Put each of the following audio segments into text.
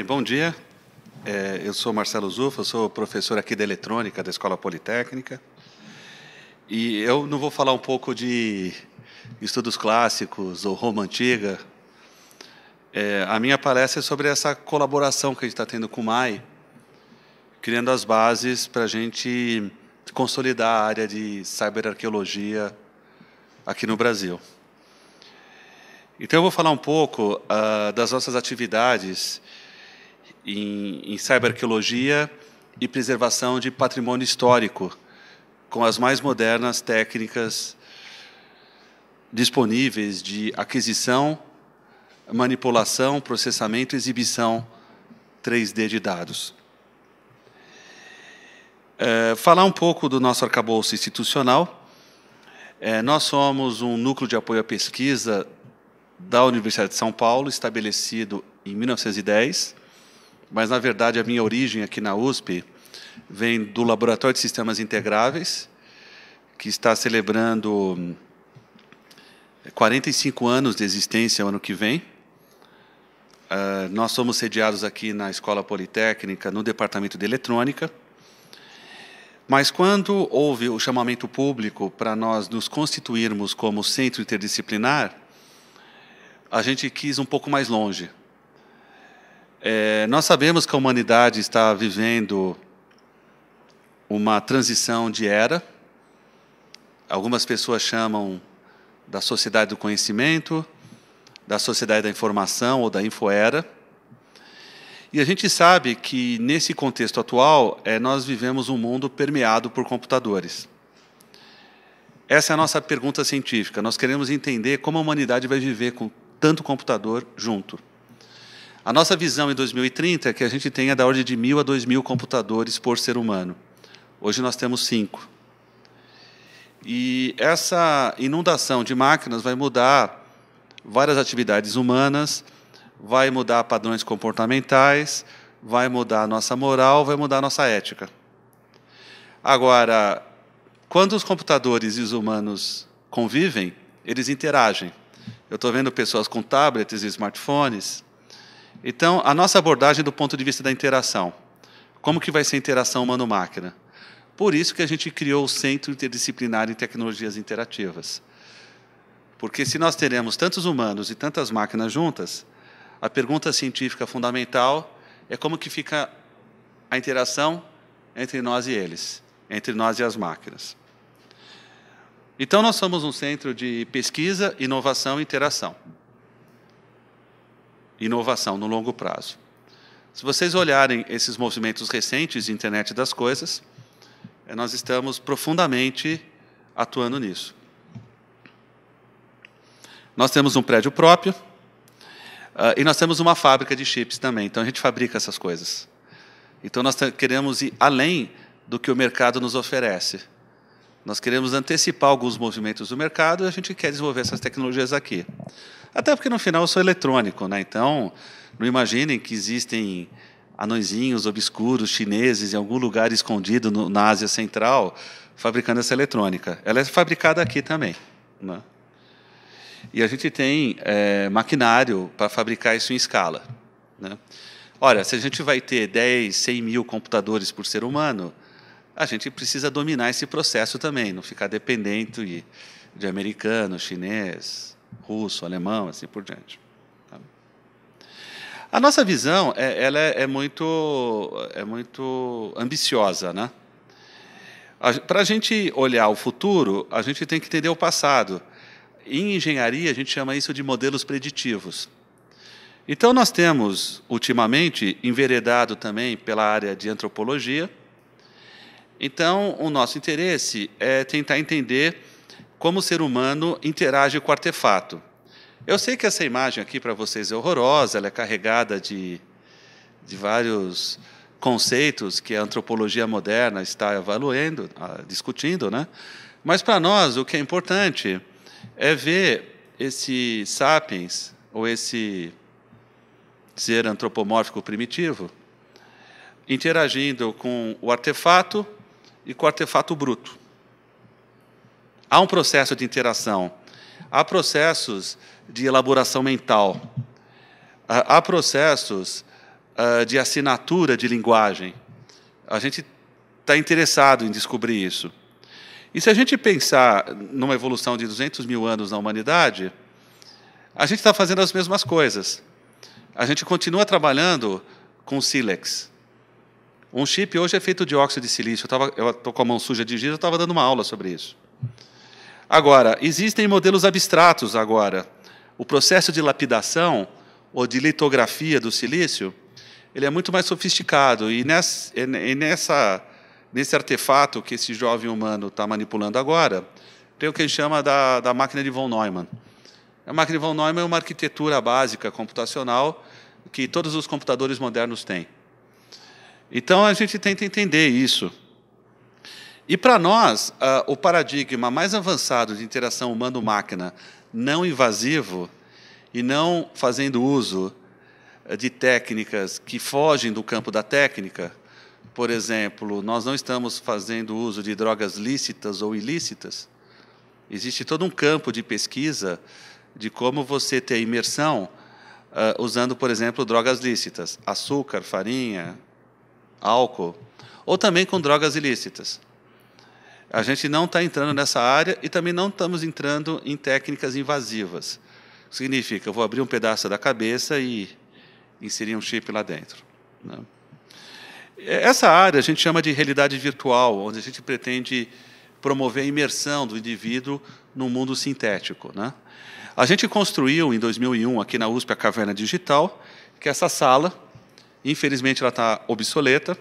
Bem, bom dia. É, eu sou Marcelo Zufo. sou professor aqui da Eletrônica da Escola Politécnica. E eu não vou falar um pouco de estudos clássicos ou Roma Antiga. É, a minha palestra é sobre essa colaboração que a gente está tendo com o MAI, criando as bases para a gente consolidar a área de cyberarqueologia aqui no Brasil. Então, eu vou falar um pouco uh, das nossas atividades em, em cyberarqueologia e preservação de patrimônio histórico, com as mais modernas técnicas disponíveis de aquisição, manipulação, processamento e exibição 3D de dados. É, falar um pouco do nosso arcabouço institucional. É, nós somos um núcleo de apoio à pesquisa da Universidade de São Paulo, estabelecido em 1910, mas na verdade a minha origem aqui na USP vem do Laboratório de Sistemas Integráveis, que está celebrando 45 eh, anos de existência ano que vem. Uh, nós somos sediados aqui na Escola Politécnica, no Departamento de Eletrônica. Mas quando houve o chamamento público para nós nos constituirmos como centro interdisciplinar, a gente quis um pouco mais longe. É, nós sabemos que a humanidade está vivendo uma transição de era. Algumas pessoas chamam da sociedade do conhecimento, da sociedade da informação ou da infoera. E a gente sabe que, nesse contexto atual, é, nós vivemos um mundo permeado por computadores. Essa é a nossa pergunta científica. Nós queremos entender como a humanidade vai viver com tanto computador junto. A nossa visão em 2030 é que a gente tenha da ordem de mil a dois mil computadores por ser humano. Hoje nós temos cinco. E essa inundação de máquinas vai mudar várias atividades humanas, vai mudar padrões comportamentais, vai mudar a nossa moral, vai mudar a nossa ética. Agora, quando os computadores e os humanos convivem, eles interagem. Eu estou vendo pessoas com tablets e smartphones então, a nossa abordagem do ponto de vista da interação. Como que vai ser a interação humano-máquina? Por isso que a gente criou o Centro Interdisciplinar em Tecnologias Interativas. Porque se nós teremos tantos humanos e tantas máquinas juntas, a pergunta científica fundamental é como que fica a interação entre nós e eles, entre nós e as máquinas. Então, nós somos um centro de pesquisa, inovação e interação inovação no longo prazo. Se vocês olharem esses movimentos recentes de internet das coisas, eh, nós estamos profundamente atuando nisso. Nós temos um prédio próprio ah, e nós temos uma fábrica de chips também. Então a gente fabrica essas coisas. Então nós queremos ir além do que o mercado nos oferece. Nós queremos antecipar alguns movimentos do mercado e a gente quer desenvolver essas tecnologias aqui. Até porque no final eu sou eletrônico, né? Então, não imaginem que existem anõezinhos obscuros chineses em algum lugar escondido no, na Ásia Central fabricando essa eletrônica. Ela é fabricada aqui também, né? E a gente tem é, maquinário para fabricar isso em escala, né? Olha, se a gente vai ter 10, 100 mil computadores por ser humano, a gente precisa dominar esse processo também, não ficar dependente de, de americano, chinês, russo, alemão, assim por diante. A nossa visão é, ela é, é muito, é muito ambiciosa, né? Para a gente olhar o futuro, a gente tem que entender o passado. Em engenharia, a gente chama isso de modelos preditivos. Então, nós temos, ultimamente, enveredado também pela área de antropologia, então, o nosso interesse é tentar entender como o ser humano interage com o artefato. Eu sei que essa imagem aqui para vocês é horrorosa, ela é carregada de, de vários conceitos que a antropologia moderna está avaliando, ah, discutindo, né? Mas para nós o que é importante é ver esse sapiens ou esse ser antropomórfico primitivo interagindo com o artefato e com o artefato bruto. Há um processo de interação, há processos de elaboração mental, ah, há processos ah, de assinatura de linguagem. A gente está interessado em descobrir isso. E se a gente pensar numa evolução de 200 mil anos na humanidade, a gente está fazendo as mesmas coisas. A gente continua trabalhando com sílex, um chip hoje é feito de óxido de silício. Eu estou com a mão suja de giz, eu estava dando uma aula sobre isso. Agora, existem modelos abstratos agora. O processo de lapidação ou de litografia do silício, ele é muito mais sofisticado. E nessa, e nessa nesse artefato que esse jovem humano está manipulando agora, tem o que ele chama da, da máquina de von Neumann. A máquina de von Neumann é uma arquitetura básica computacional que todos os computadores modernos têm. Então a gente tenta entender isso. E para nós, ah, o paradigma mais avançado de interação humano-máquina não invasivo e não fazendo uso de técnicas que fogem do campo da técnica, por exemplo, nós não estamos fazendo uso de drogas lícitas ou ilícitas. Existe todo um campo de pesquisa de como você ter imersão uh, usando, por exemplo, drogas lícitas, açúcar, farinha, álcool, ou também com drogas ilícitas. A gente não está entrando nessa área e também não estamos entrando em técnicas invasivas. Significa, eu vou abrir um pedaço da cabeça e inserir um chip lá dentro. Né? Essa área a gente chama de realidade virtual, onde a gente pretende promover a imersão do indivíduo no mundo sintético. Né? A gente construiu, em 2001, aqui na USP, a Caverna Digital, que é essa sala Infelizmente, ela está obsoleta.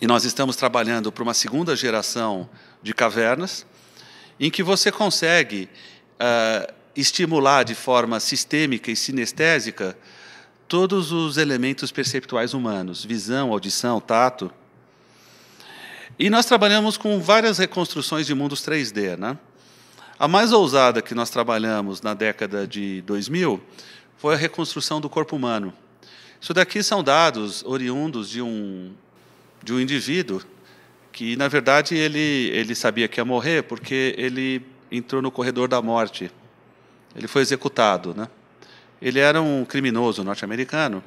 E nós estamos trabalhando para uma segunda geração de cavernas, em que você consegue uh, estimular de forma sistêmica e sinestésica todos os elementos perceptuais humanos, visão, audição, tato. E nós trabalhamos com várias reconstruções de mundos 3D. Né? A mais ousada que nós trabalhamos na década de 2000 foi a reconstrução do corpo humano. Isso daqui são dados oriundos de um, de um indivíduo que, na verdade, ele, ele sabia que ia morrer porque ele entrou no corredor da morte. Ele foi executado. Né? Ele era um criminoso norte-americano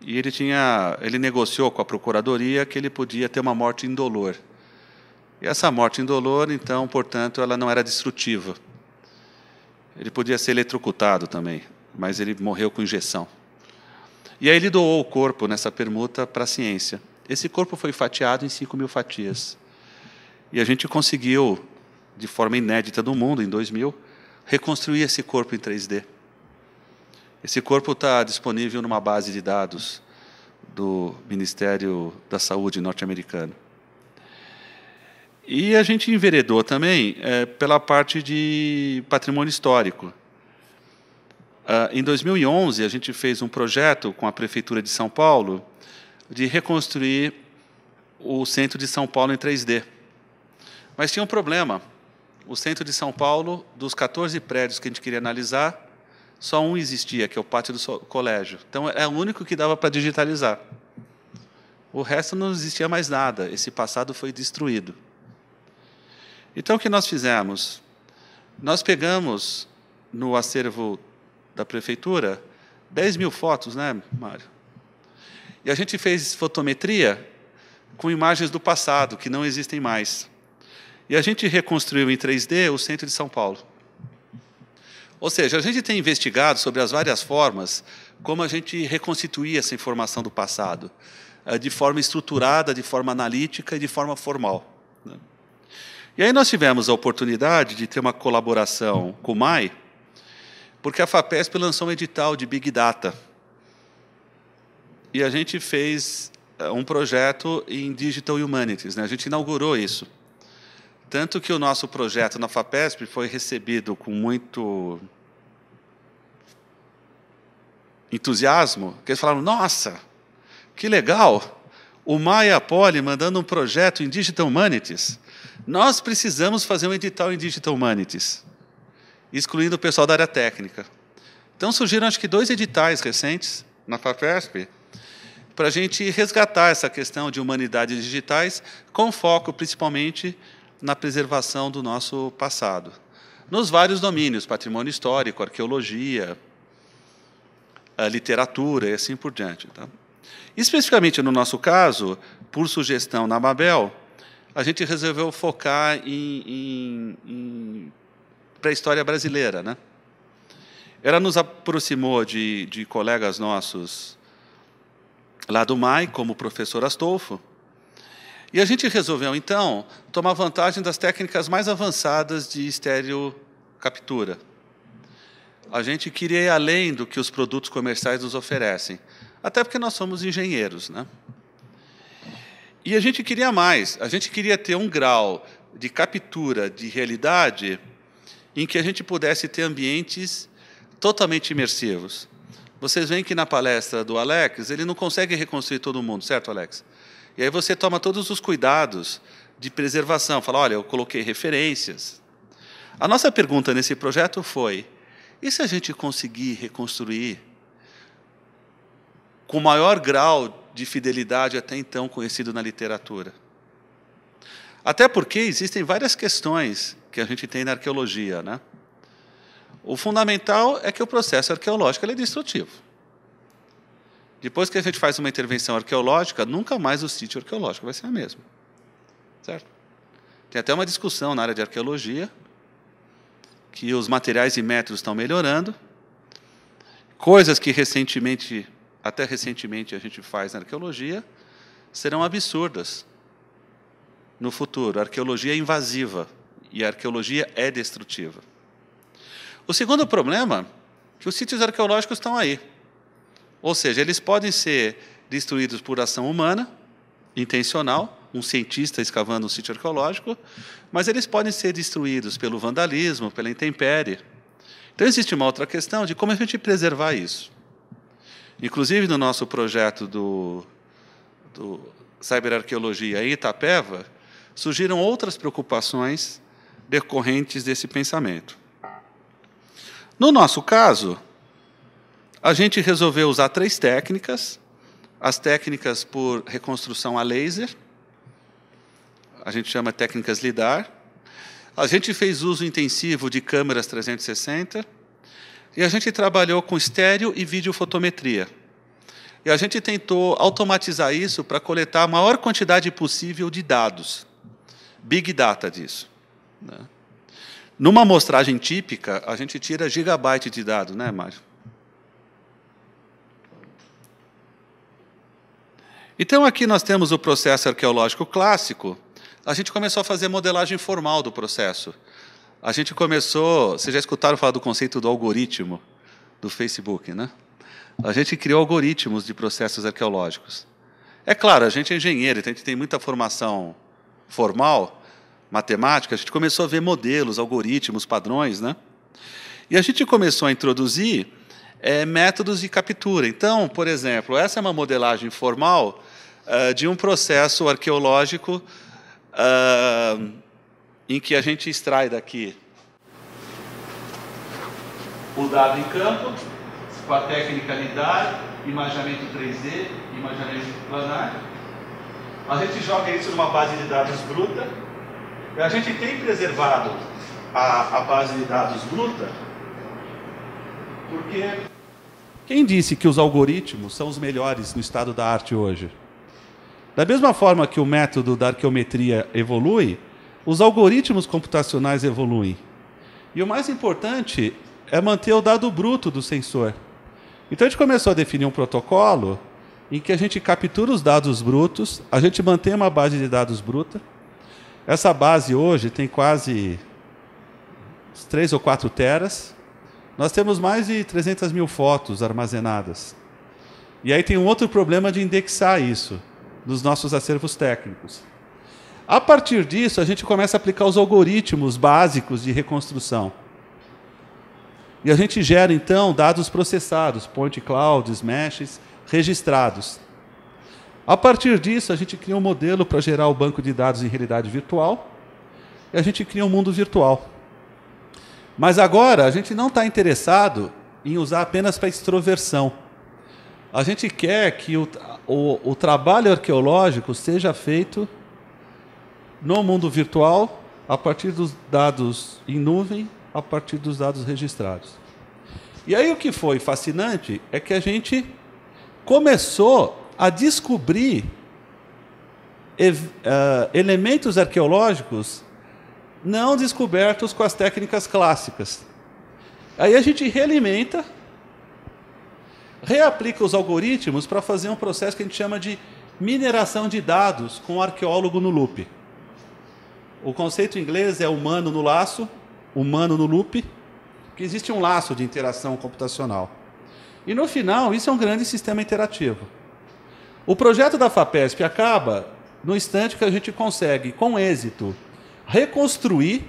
e ele, tinha, ele negociou com a procuradoria que ele podia ter uma morte indolor. E essa morte indolor, então, portanto, ela não era destrutiva. Ele podia ser eletrocutado também, mas ele morreu com injeção. E aí ele doou o corpo nessa permuta para a ciência. Esse corpo foi fatiado em 5 mil fatias. E a gente conseguiu, de forma inédita no mundo, em 2000, reconstruir esse corpo em 3D. Esse corpo está disponível numa base de dados do Ministério da Saúde norte-americano. E a gente enveredou também é, pela parte de patrimônio histórico. Ah, em 2011, a gente fez um projeto com a Prefeitura de São Paulo de reconstruir o centro de São Paulo em 3D. Mas tinha um problema. O centro de São Paulo, dos 14 prédios que a gente queria analisar, só um existia, que é o pátio do colégio. Então, é o único que dava para digitalizar. O resto não existia mais nada. Esse passado foi destruído. Então, o que nós fizemos? Nós pegamos no acervo da prefeitura, 10 mil fotos, né, Mário? E a gente fez fotometria com imagens do passado, que não existem mais. E a gente reconstruiu em 3D o centro de São Paulo. Ou seja, a gente tem investigado sobre as várias formas como a gente reconstituir essa informação do passado, eh, de forma estruturada, de forma analítica e de forma formal. Né? E aí nós tivemos a oportunidade de ter uma colaboração com o MAI, porque a FAPESP lançou um edital de Big Data. E a gente fez eh, um projeto em Digital Humanities, né? a gente inaugurou isso. Tanto que o nosso projeto na FAPESP foi recebido com muito entusiasmo, que eles falaram: nossa, que legal! O Maia Poli mandando um projeto em Digital Humanities. Nós precisamos fazer um edital em Digital Humanities excluindo o pessoal da área técnica. Então surgiram acho que dois editais recentes na Fafesp para a gente resgatar essa questão de humanidades digitais com foco principalmente na preservação do nosso passado, nos vários domínios, patrimônio histórico, arqueologia, eh, literatura e assim por diante. Tá? Especificamente no nosso caso, por sugestão na Mabel, a gente resolveu focar em, em, em para a história brasileira. Né? Ela nos aproximou de, de colegas nossos lá do MAI, como o professor Astolfo, e a gente resolveu, então, tomar vantagem das técnicas mais avançadas de estereocaptura. A gente queria ir além do que os produtos comerciais nos oferecem, até porque nós somos engenheiros. Né? E a gente queria mais, a gente queria ter um grau de captura de realidade em que a gente pudesse ter ambientes totalmente imersivos. Vocês veem que na palestra do Alex, ele não consegue reconstruir todo mundo, certo, Alex? E aí você toma todos os cuidados de preservação, fala, olha, eu coloquei referências. A nossa pergunta nesse projeto foi: e se a gente conseguir reconstruir com o maior grau de fidelidade até então conhecido na literatura? Até porque existem várias questões que a gente tem na arqueologia. Né? O fundamental é que o processo arqueológico é destrutivo. Depois que a gente faz uma intervenção arqueológica, nunca mais o sítio arqueológico vai ser o mesmo. Certo? Tem até uma discussão na área de arqueologia que os materiais e métodos estão melhorando. Coisas que recentemente, até recentemente a gente faz na arqueologia, serão absurdas no futuro. A arqueologia é invasiva e a arqueologia é destrutiva. O segundo problema é que os sítios arqueológicos estão aí. Ou seja, eles podem ser destruídos por ação humana, intencional, um cientista escavando um sítio arqueológico, mas eles podem ser destruídos pelo vandalismo, pela intempérie. Então, existe uma outra questão de como a gente preservar isso. Inclusive, no nosso projeto do, do Cyberarqueologia em Itapeva, surgiram outras preocupações decorrentes desse pensamento. No nosso caso, a gente resolveu usar três técnicas: as técnicas por reconstrução a laser, a gente chama técnicas LIDAR. A gente fez uso intensivo de câmeras 360 e a gente trabalhou com estéreo e videofotometria. E a gente tentou automatizar isso para coletar a maior quantidade possível de dados big data disso. Né? Numa amostragem típica, a gente tira gigabyte de dados, né, Mário? Então, aqui nós temos o processo arqueológico clássico. A gente começou a fazer modelagem formal do processo. A gente começou. Vocês já escutaram falar do conceito do algoritmo do Facebook, né? A gente criou algoritmos de processos arqueológicos. É claro, a gente é engenheiro, então a gente tem muita formação formal, matemática, a gente começou a ver modelos, algoritmos, padrões, né? E a gente começou a introduzir é, métodos de captura. Então, por exemplo, essa é uma modelagem formal uh, de um processo arqueológico uh, em que a gente extrai daqui o dado em campo com a técnica LIDAR, imaginamento 3D, imaginamento planar, a gente joga isso numa base de dados bruta. A gente tem preservado a, a base de dados bruta, porque. Quem disse que os algoritmos são os melhores no estado da arte hoje? Da mesma forma que o método da arqueometria evolui, os algoritmos computacionais evoluem. E o mais importante é manter o dado bruto do sensor. Então a gente começou a definir um protocolo em que a gente captura os dados brutos, a gente mantém uma base de dados bruta. Essa base hoje tem quase 3 ou 4 teras. Nós temos mais de 300 mil fotos armazenadas. E aí tem um outro problema de indexar isso nos nossos acervos técnicos. A partir disso, a gente começa a aplicar os algoritmos básicos de reconstrução. E a gente gera, então, dados processados, point clouds, meshes, registrados. A partir disso, a gente cria um modelo para gerar o banco de dados em realidade virtual e a gente cria um mundo virtual. Mas agora, a gente não está interessado em usar apenas para extroversão. A gente quer que o, o, o trabalho arqueológico seja feito no mundo virtual, a partir dos dados em nuvem, a partir dos dados registrados. E aí o que foi fascinante é que a gente começou a descobrir uh, elementos arqueológicos não descobertos com as técnicas clássicas. Aí a gente realimenta, reaplica os algoritmos para fazer um processo que a gente chama de mineração de dados com o arqueólogo no loop. O conceito em inglês é humano no laço, humano no loop, que existe um laço de interação computacional. E no final, isso é um grande sistema interativo. O projeto da FAPESP acaba no instante que a gente consegue, com êxito, reconstruir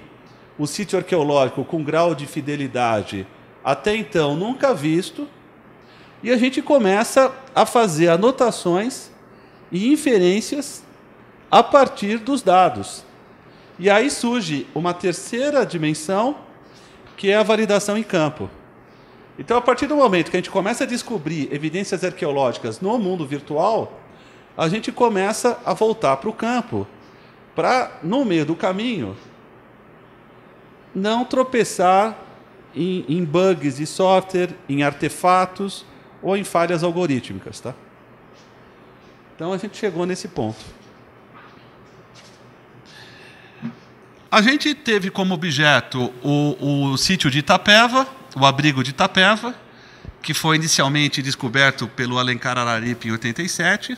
o sítio arqueológico com grau de fidelidade até então nunca visto, e a gente começa a fazer anotações e inferências a partir dos dados. E aí surge uma terceira dimensão, que é a validação em campo. Então, a partir do momento que a gente começa a descobrir evidências arqueológicas no mundo virtual, a gente começa a voltar para o campo, para, no meio do caminho, não tropeçar em, em, bugs de software, em artefatos ou em falhas algorítmicas. Tá? Então, a gente chegou nesse ponto. A gente teve como objeto o, o sítio de Itapeva o abrigo de Itapeva, que foi inicialmente descoberto pelo Alencar Araripe em 87.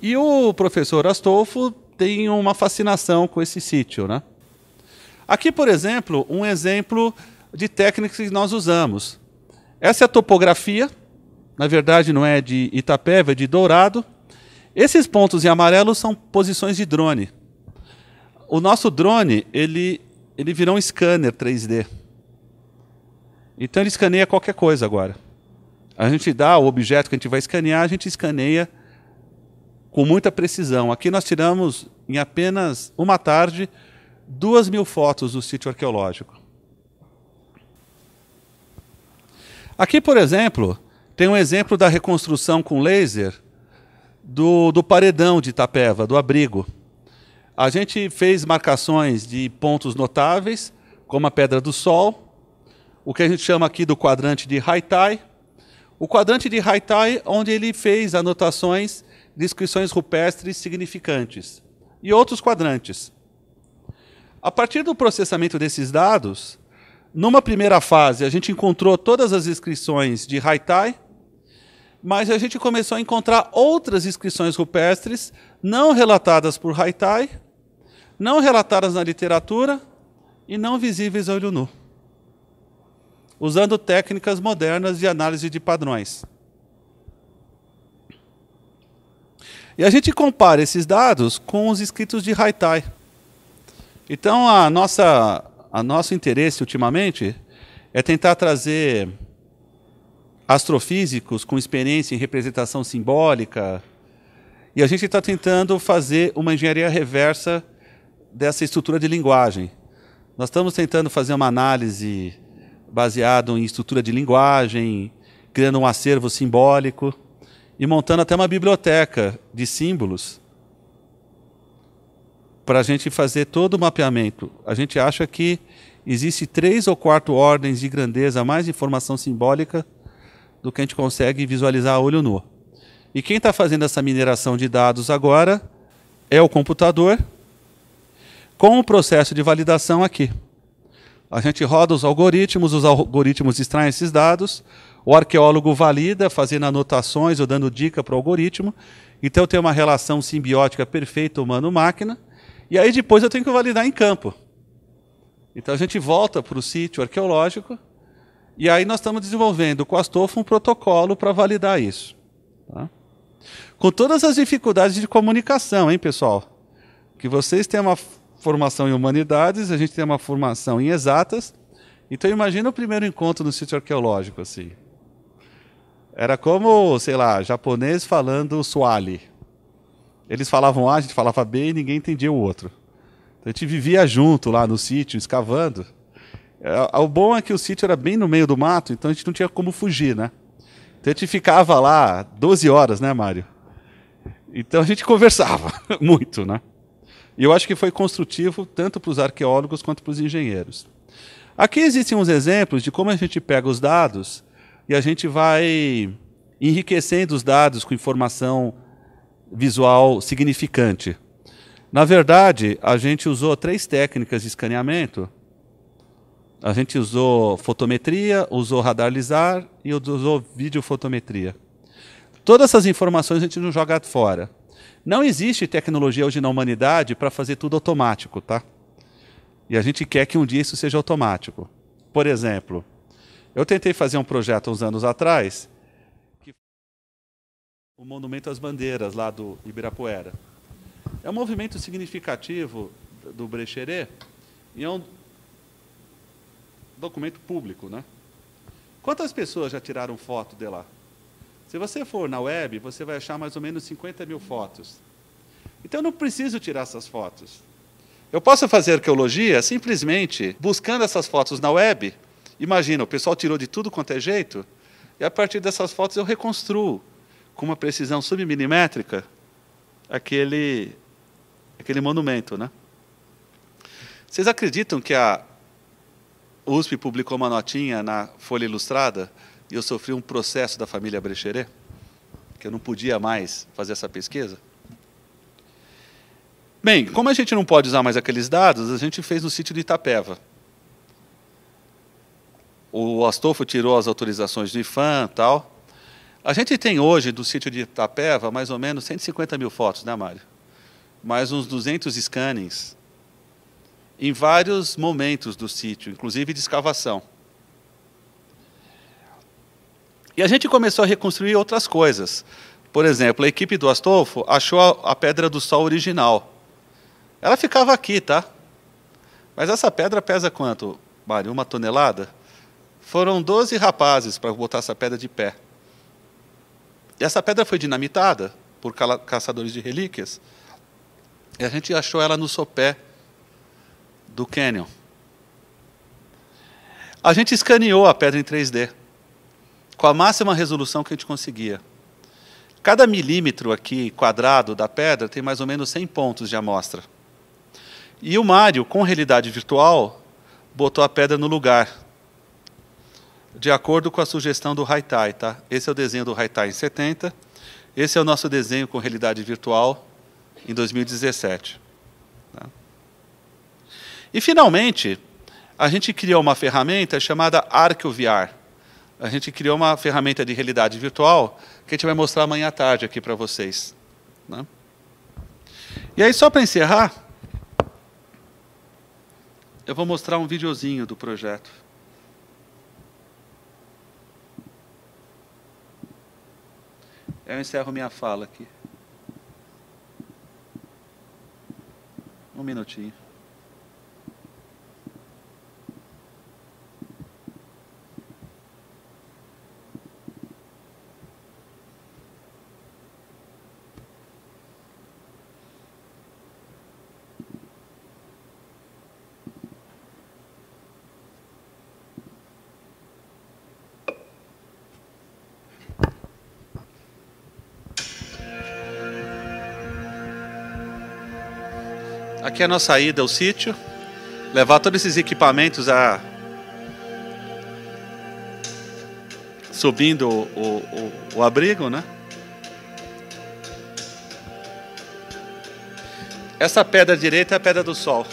E o professor Astolfo tem uma fascinação com esse sítio. Né? Aqui, por exemplo, um exemplo de técnicas que nós usamos. Essa é a topografia, na verdade não é de Itapeva, é de Dourado. Esses pontos em amarelo são posições de drone. O nosso drone, ele, ele virou um scanner 3D. Então ele escaneia qualquer coisa agora. A gente dá o objeto que a gente vai escanear, a gente escaneia com muita precisão. Aqui nós tiramos, em apenas uma tarde, duas mil fotos do sítio arqueológico. Aqui, por exemplo, tem um exemplo da reconstrução com laser do, do paredão de Itapeva, do abrigo. A gente fez marcações de pontos notáveis, como a Pedra do Sol, o que a gente chama aqui do quadrante de Haitai. O quadrante de Haitai, onde ele fez anotações de inscrições rupestres significantes, e outros quadrantes. A partir do processamento desses dados, numa primeira fase, a gente encontrou todas as inscrições de Haitai, mas a gente começou a encontrar outras inscrições rupestres não relatadas por Haitai, não relatadas na literatura e não visíveis a olho nu usando técnicas modernas de análise de padrões. E a gente compara esses dados com os escritos de Haitai. Então, a nossa, a nosso interesse ultimamente é tentar trazer astrofísicos com experiência em representação simbólica, e a gente está tentando fazer uma engenharia reversa dessa estrutura de linguagem. Nós estamos tentando fazer uma análise baseado em estrutura de linguagem, criando um acervo simbólico e montando até uma biblioteca de símbolos para a gente fazer todo o mapeamento. A gente acha que existe três ou quatro ordens de grandeza mais informação simbólica do que a gente consegue visualizar a olho nu. E quem está fazendo essa mineração de dados agora é o computador com o processo de validação aqui. A gente roda os algoritmos, os algoritmos extraem esses dados, o arqueólogo valida, fazendo anotações ou dando dica para o algoritmo. Então eu tenho uma relação simbiótica perfeita humano-máquina. E aí depois eu tenho que validar em campo. Então a gente volta para o sítio arqueológico e aí nós estamos desenvolvendo com a Astolfo um protocolo para validar isso. Tá? Com todas as dificuldades de comunicação, hein, pessoal? Que vocês têm uma formação em humanidades, a gente tem uma formação em exatas. Então imagina o primeiro encontro no sítio arqueológico assim. Era como, sei lá, japonês falando swahili. Eles falavam A, a gente falava B e ninguém entendia o outro. Então a gente vivia junto lá no sítio, escavando. É, o bom é que o sítio era bem no meio do mato, então a gente não tinha como fugir, né? Então a gente ficava lá 12 horas, né, Mário? Então a gente conversava muito, né? E eu acho que foi construtivo tanto para os arqueólogos quanto para os engenheiros. Aqui existem uns exemplos de como a gente pega os dados e a gente vai enriquecendo os dados com informação visual significante. Na verdade, a gente usou três técnicas de escaneamento. A gente usou fotometria, usou radarizar e usou videofotometria. Todas essas informações a gente não joga fora. Não existe tecnologia hoje na humanidade para fazer tudo automático, tá? E a gente quer que um dia isso seja automático. Por exemplo, eu tentei fazer um projeto uns anos atrás que o monumento às bandeiras lá do Ibirapuera. É um movimento significativo do Brecheret e é um documento público, né? Quantas pessoas já tiraram foto de lá? Se você for na web, você vai achar mais ou menos 50 mil fotos. Então eu não preciso tirar essas fotos. Eu posso fazer arqueologia simplesmente buscando essas fotos na web. Imagina, o pessoal tirou de tudo quanto é jeito, e a partir dessas fotos eu reconstruo com uma precisão submilimétrica aquele, aquele monumento. Né? Vocês acreditam que a USP publicou uma notinha na Folha Ilustrada e eu sofri um processo da família Brecheret, que eu não podia mais fazer essa pesquisa. Bem, como a gente não pode usar mais aqueles dados, a gente fez no sítio de Itapeva. O Astolfo tirou as autorizações do IFAM e tal. A gente tem hoje, do sítio de Itapeva, mais ou menos 150 mil fotos, né, Mário? Mais uns 200 scannings em vários momentos do sítio, inclusive de escavação. E a gente começou a reconstruir outras coisas. Por exemplo, a equipe do Astolfo achou a, a Pedra do Sol original. Ela ficava aqui, tá? Mas essa pedra pesa quanto, Mário? Uma tonelada? Foram 12 rapazes para botar essa pedra de pé. E essa pedra foi dinamitada por caçadores de relíquias. E a gente achou ela no sopé do canyon. A gente escaneou a pedra em 3D com a máxima resolução que a gente conseguia. Cada milímetro aqui quadrado da pedra tem mais ou menos 100 pontos de amostra. E o Mário, com realidade virtual, botou a pedra no lugar, de acordo com a sugestão do Haitai. Tá? Esse é o desenho do Haitai em 70, esse é o nosso desenho com realidade virtual em 2017. Tá? E, finalmente, a gente criou uma ferramenta chamada ArcoVR a gente criou uma ferramenta de realidade virtual que a gente vai mostrar amanhã à tarde aqui para vocês. Né? E aí, só para encerrar, eu vou mostrar um videozinho do projeto. Eu encerro minha fala aqui. Um minutinho. Aqui é a nossa ida ao sítio. Levar todos esses equipamentos a. Subindo o, o, o, o abrigo, né? Essa pedra direita é a pedra do sol.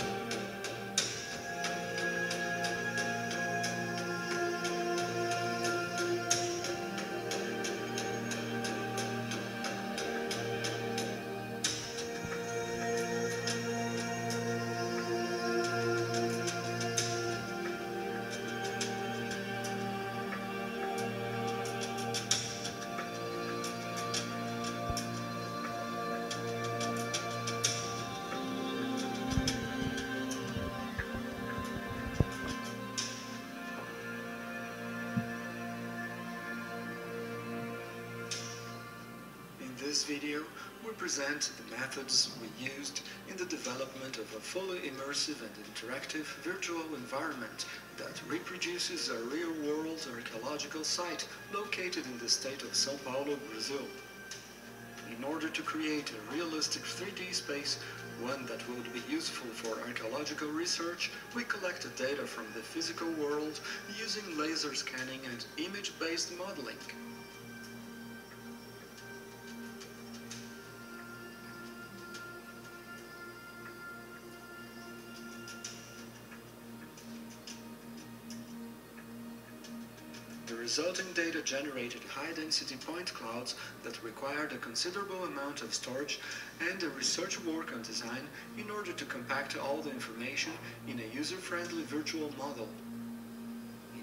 video, we present the methods we used in the development of a fully immersive and interactive virtual environment that reproduces a real-world archaeological site located in the state of São Paulo, Brazil. In order to create a realistic 3D space, one that would be useful for archaeological research, we collected data from the physical world using laser scanning and image-based modeling. resulting data generated high-density point clouds that required a considerable amount of storage and a research work on design in order to compact all the information in a user-friendly virtual model.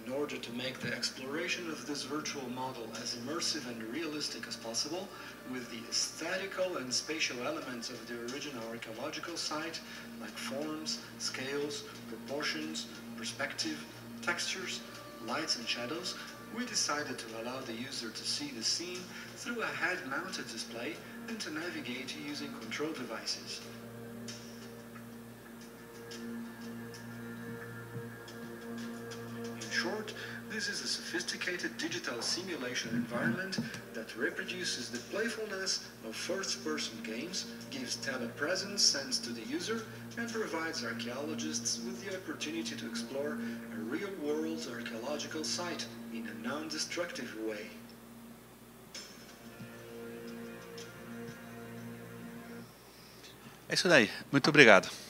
In order to make the exploration of this virtual model as immersive and realistic as possible, with the aesthetical and spatial elements of the original archaeological site, like forms, scales, proportions, perspective, textures, lights and shadows, we decided to allow the user to see the scene through a head-mounted display and to navigate using control devices. In short, this is a sophisticated digital simulation environment that reproduces the playfulness of first-person games, gives telepresence sense to the user, and provides archaeologists with the opportunity to explore real-world archaeological site in a non-destructive way. É isso daí. Muito obrigado.